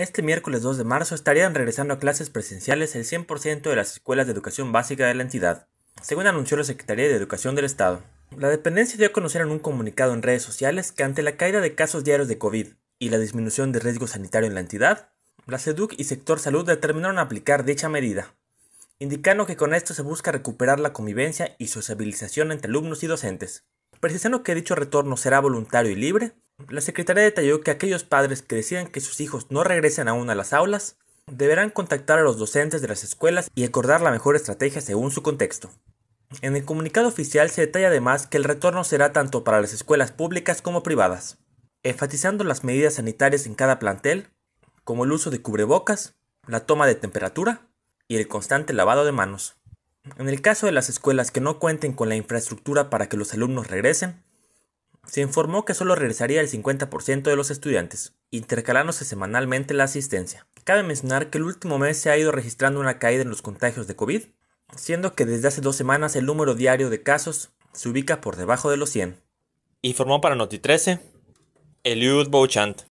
Este miércoles 2 de marzo estarían regresando a clases presenciales el 100% de las escuelas de educación básica de la entidad, según anunció la Secretaría de Educación del Estado. La dependencia dio a conocer en un comunicado en redes sociales que ante la caída de casos diarios de COVID y la disminución de riesgo sanitario en la entidad, la SEDUC y Sector Salud determinaron aplicar dicha medida, indicando que con esto se busca recuperar la convivencia y sociabilización entre alumnos y docentes, precisando que dicho retorno será voluntario y libre, la Secretaría detalló que aquellos padres que decidan que sus hijos no regresen aún a las aulas deberán contactar a los docentes de las escuelas y acordar la mejor estrategia según su contexto. En el comunicado oficial se detalla además que el retorno será tanto para las escuelas públicas como privadas, enfatizando las medidas sanitarias en cada plantel, como el uso de cubrebocas, la toma de temperatura y el constante lavado de manos. En el caso de las escuelas que no cuenten con la infraestructura para que los alumnos regresen, se informó que solo regresaría el 50% de los estudiantes, intercalándose semanalmente la asistencia. Cabe mencionar que el último mes se ha ido registrando una caída en los contagios de COVID, siendo que desde hace dos semanas el número diario de casos se ubica por debajo de los 100. Informó para Noti 13 Eliud Bouchant.